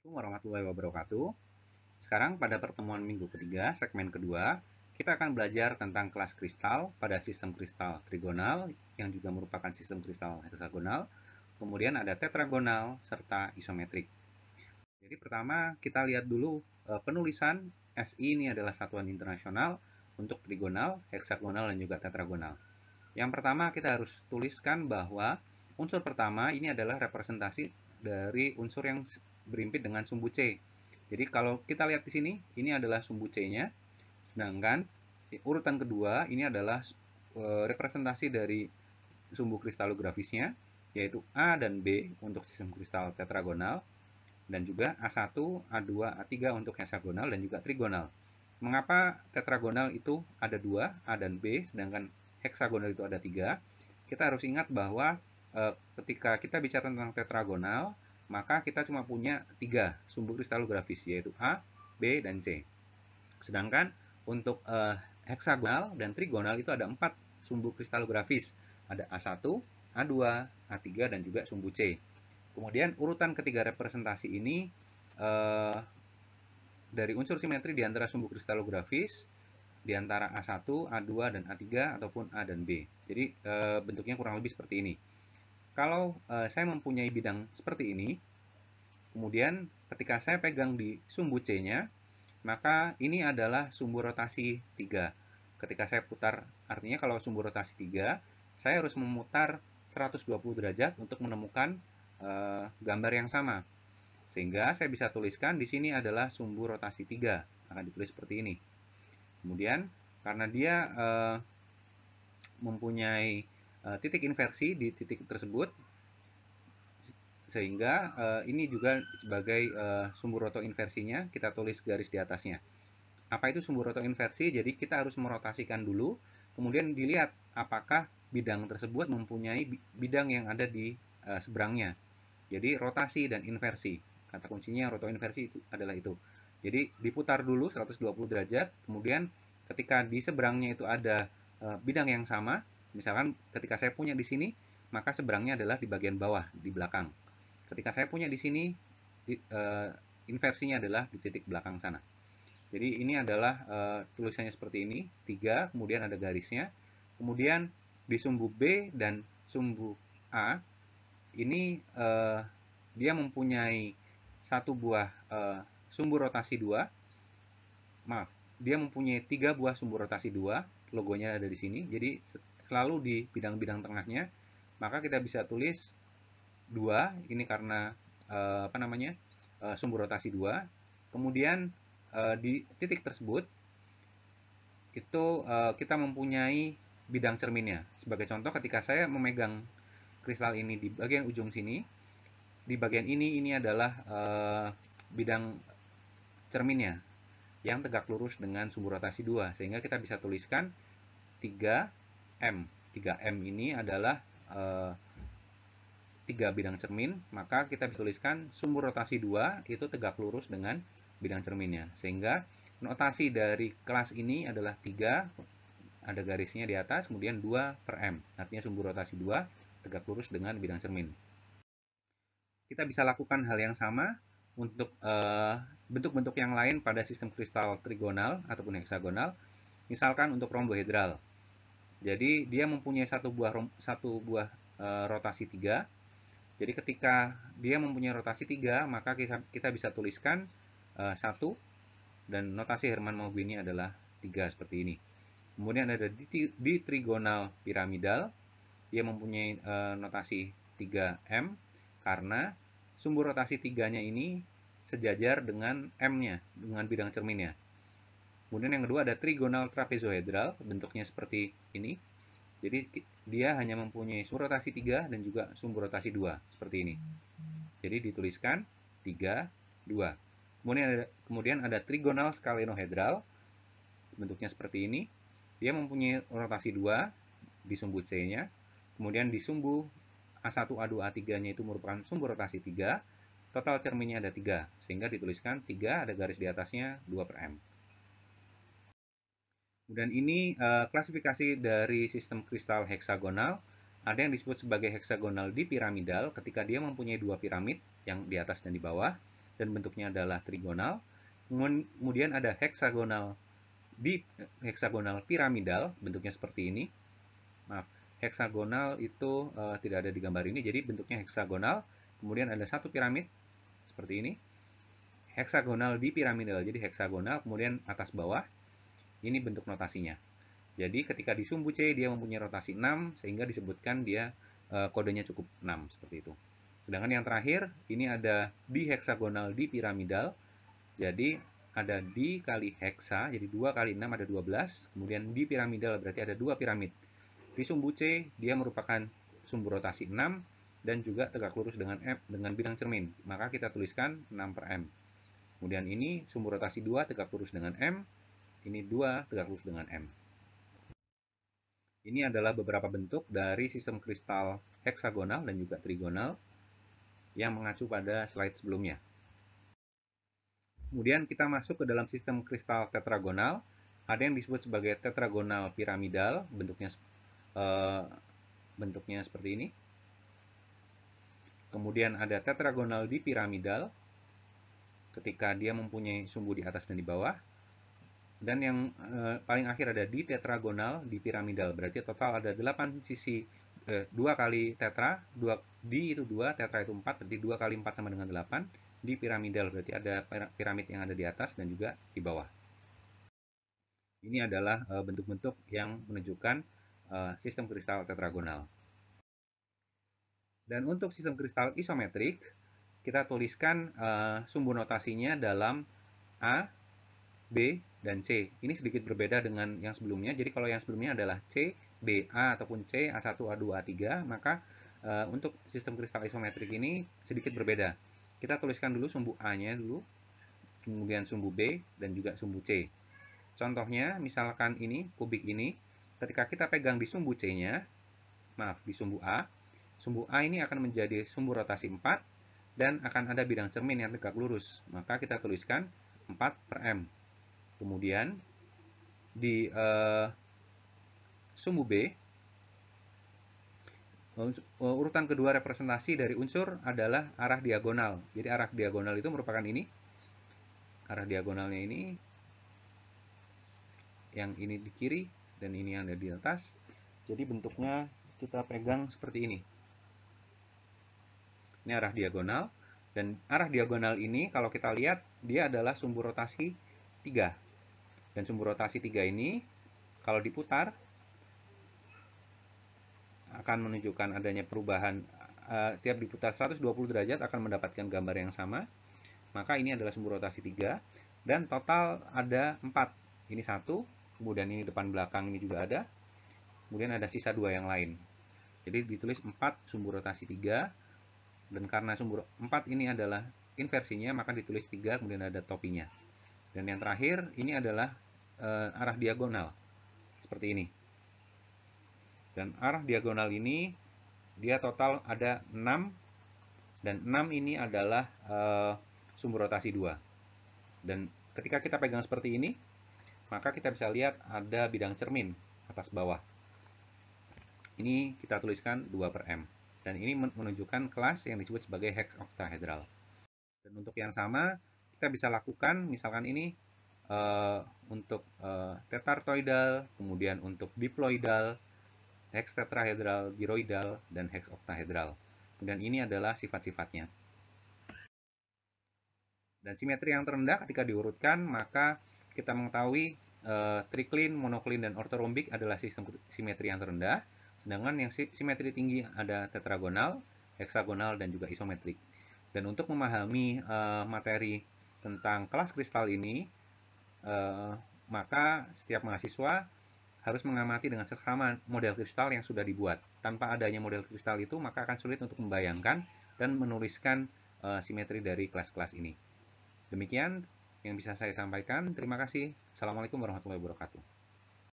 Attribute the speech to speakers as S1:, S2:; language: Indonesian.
S1: Assalamualaikum warahmatullahi wabarakatuh. Sekarang pada pertemuan minggu ketiga, segmen kedua, kita akan belajar tentang kelas kristal pada sistem kristal trigonal yang juga merupakan sistem kristal hexagonal. kemudian ada tetragonal serta isometrik. Jadi pertama kita lihat dulu eh, penulisan SI ini adalah satuan internasional untuk trigonal, heksagonal dan juga tetragonal. Yang pertama kita harus tuliskan bahwa unsur pertama ini adalah representasi dari unsur yang berimpit dengan sumbu C. Jadi kalau kita lihat di sini, ini adalah sumbu C-nya. Sedangkan urutan kedua ini adalah e, representasi dari sumbu kristalografisnya, yaitu A dan B untuk sistem kristal tetragonal, dan juga A1, A2, A3 untuk hexagonal, dan juga trigonal. Mengapa tetragonal itu ada dua, A dan B, sedangkan hexagonal itu ada tiga? Kita harus ingat bahwa e, ketika kita bicara tentang tetragonal, maka kita cuma punya tiga sumbu kristalografis yaitu A, B, dan C. Sedangkan untuk uh, heksagonal dan trigonal itu ada empat sumbu kristalografis. Ada A1, A2, A3, dan juga sumbu C. Kemudian urutan ketiga representasi ini uh, dari unsur simetri di antara sumbu kristalografis, di antara A1, A2, dan A3, ataupun A dan B. Jadi eh, bentuknya kurang lebih seperti ini kalau uh, saya mempunyai bidang seperti ini, kemudian ketika saya pegang di sumbu C-nya, maka ini adalah sumbu rotasi 3. Ketika saya putar, artinya kalau sumbu rotasi 3, saya harus memutar 120 derajat untuk menemukan uh, gambar yang sama. Sehingga saya bisa tuliskan di sini adalah sumbu rotasi 3, akan ditulis seperti ini. Kemudian, karena dia uh, mempunyai Eh, titik inversi di titik tersebut sehingga uh, ini juga sebagai uh, eh, sumbu roto inversinya kita tulis garis di atasnya. Apa itu sumbu roto inversi? Jadi kita harus merotasikan dulu, kemudian dilihat apakah bidang tersebut mempunyai bidang yang ada di uh, seberangnya. Jadi rotasi dan inversi. Kata kuncinya roto inversi itu adalah itu. Jadi diputar dulu 120 derajat, kemudian ketika di seberangnya itu ada uh, bidang yang sama, Misalkan ketika saya punya di sini, maka seberangnya adalah di bagian bawah, di belakang. Ketika saya punya di sini, di, uh, inversinya adalah di titik belakang sana. Jadi ini adalah uh, tulisannya seperti ini, 3, kemudian ada garisnya. Kemudian di sumbu B dan sumbu A, ini uh, dia mempunyai satu buah uh, sumbu rotasi 2, maaf, dia mempunyai tiga buah sumbu rotasi 2, logonya ada di sini. Jadi selalu di bidang-bidang tengahnya, maka kita bisa tulis 2, ini karena e, apa namanya e, sumbu rotasi 2. Kemudian e, di titik tersebut, itu e, kita mempunyai bidang cerminnya. Sebagai contoh, ketika saya memegang kristal ini di bagian ujung sini, di bagian ini, ini adalah e, bidang cerminnya yang tegak lurus dengan sumbu rotasi 2, sehingga kita bisa tuliskan 3 M. 3M ini adalah eh, tiga bidang cermin, maka kita bisa tuliskan sumbu rotasi 2 itu tegak lurus dengan bidang cerminnya. Sehingga notasi dari kelas ini adalah 3, ada garisnya di atas, kemudian 2 per M. Artinya sumbu rotasi 2 tegak lurus dengan bidang cermin. Kita bisa lakukan hal yang sama untuk eh, bentuk-bentuk uh, yang lain pada sistem kristal trigonal ataupun heksagonal, misalkan untuk rombohedral. Jadi dia mempunyai satu buah satu buah e, rotasi tiga. Jadi ketika dia mempunyai rotasi tiga, maka kita bisa tuliskan e, eh, 1 dan notasi Herman ini adalah tiga seperti ini. Kemudian ada di, di trigonal piramidal, dia mempunyai e, notasi 3M karena sumbu rotasi tiganya ini sejajar dengan M-nya, dengan bidang cerminnya. Kemudian yang kedua ada trigonal trapezohedral, bentuknya seperti ini. Jadi dia hanya mempunyai sumbu rotasi 3 dan juga sumbu rotasi 2, seperti ini. Jadi dituliskan 3, 2. Kemudian ada, kemudian ada trigonal skalenohedral, bentuknya seperti ini. Dia mempunyai rotasi 2 di sumbu C-nya. Kemudian di sumbu A1, A2, A3-nya itu merupakan sumbu rotasi 3. Total cerminnya ada 3, sehingga dituliskan 3 ada garis di atasnya 2 per M. Kemudian ini uh, klasifikasi dari sistem kristal heksagonal. Ada yang disebut sebagai heksagonal dipiramidal ketika dia mempunyai dua piramid yang di atas dan di bawah dan bentuknya adalah trigonal. Kemudian ada heksagonal bi heksagonal piramidal bentuknya seperti ini. Maaf, heksagonal itu uh, tidak ada di gambar ini jadi bentuknya heksagonal. Kemudian ada satu piramid seperti ini. Heksagonal dipiramidal jadi heksagonal kemudian atas bawah ini bentuk notasinya. Jadi ketika di sumbu C dia mempunyai rotasi 6 sehingga disebutkan dia e, kodenya cukup 6 seperti itu. Sedangkan yang terakhir ini ada di heksagonal di piramidal. Jadi ada di kali heksa, jadi 2 kali 6 ada 12, kemudian di piramidal berarti ada dua piramid. Di sumbu C dia merupakan sumbu rotasi 6 dan juga tegak lurus dengan F dengan bidang cermin. Maka kita tuliskan 6 per M. Kemudian ini sumbu rotasi 2 tegak lurus dengan M, ini 2 tegak lurus dengan M. Ini adalah beberapa bentuk dari sistem kristal heksagonal dan juga trigonal yang mengacu pada slide sebelumnya. Kemudian kita masuk ke dalam sistem kristal tetragonal. Ada yang disebut sebagai tetragonal piramidal, bentuknya eh, bentuknya seperti ini. Kemudian ada tetragonal dipiramidal, ketika dia mempunyai sumbu di atas dan di bawah. Dan yang eh, paling akhir ada di tetragonal, di piramidal. Berarti total ada 8 sisi eh, 2 kali tetra, 2 di itu 2, tetra itu 4, berarti 2 kali 4 sama dengan 8. Di piramidal berarti ada piramid yang ada di atas dan juga di bawah. Ini adalah eh, bentuk-bentuk yang menunjukkan eh, sistem kristal tetragonal. Dan untuk sistem kristal isometrik, kita tuliskan eh, sumbu notasinya dalam A, B, dan C. Ini sedikit berbeda dengan yang sebelumnya. Jadi kalau yang sebelumnya adalah C, B, A ataupun C, A1, A2, A3, maka e, untuk sistem kristal isometrik ini sedikit berbeda. Kita tuliskan dulu sumbu A-nya dulu, kemudian sumbu B, dan juga sumbu C. Contohnya, misalkan ini, kubik ini, ketika kita pegang di sumbu C-nya, maaf, di sumbu A, sumbu A ini akan menjadi sumbu rotasi 4, dan akan ada bidang cermin yang tegak lurus. Maka kita tuliskan 4 per M. Kemudian di uh, sumbu B, eh, urutan kedua representasi dari unsur adalah arah diagonal. Jadi arah diagonal itu merupakan ini, arah diagonalnya ini, yang ini di kiri dan ini yang ada di atas. Jadi bentuknya kita pegang seperti ini. Ini arah diagonal dan arah diagonal ini kalau kita lihat dia adalah sumbu rotasi 3 dan sumbu rotasi 3 ini kalau diputar akan menunjukkan adanya perubahan uh, tiap diputar 120 derajat akan mendapatkan gambar yang sama. Maka ini adalah sumbu rotasi 3 dan total ada 4. Ini satu, kemudian ini depan belakang ini juga ada. Kemudian ada sisa dua yang lain. Jadi ditulis 4 sumbu rotasi 3 dan karena sumbu 4 ini adalah inversinya maka ditulis 3 kemudian ada topinya. Dan yang terakhir ini adalah e, arah diagonal seperti ini. Dan arah diagonal ini dia total ada 6 dan 6 ini adalah e, eh, sumbu rotasi 2. Dan ketika kita pegang seperti ini, maka kita bisa lihat ada bidang cermin atas bawah. Ini kita tuliskan 2 per M. Dan ini menunjukkan kelas yang disebut sebagai hex octahedral. Dan untuk yang sama, kita bisa lakukan misalkan ini uh, untuk uh, tetartoidal, kemudian untuk diploidal, tetrahedral, gyroidal, dan hexoctahedral. Dan ini adalah sifat-sifatnya. Dan simetri yang terendah ketika diurutkan, maka kita mengetahui uh, eh, triklin, monoklin, dan ortorombik adalah sistem simetri yang terendah, sedangkan yang simetri tinggi ada tetragonal, heksagonal, dan juga isometrik. Dan untuk memahami uh, materi tentang kelas kristal ini, eh, maka setiap mahasiswa harus mengamati dengan seksama model kristal yang sudah dibuat. Tanpa adanya model kristal itu, maka akan sulit untuk membayangkan dan menuliskan eh, simetri dari kelas-kelas ini. Demikian yang bisa saya sampaikan. Terima kasih. Assalamualaikum warahmatullahi wabarakatuh.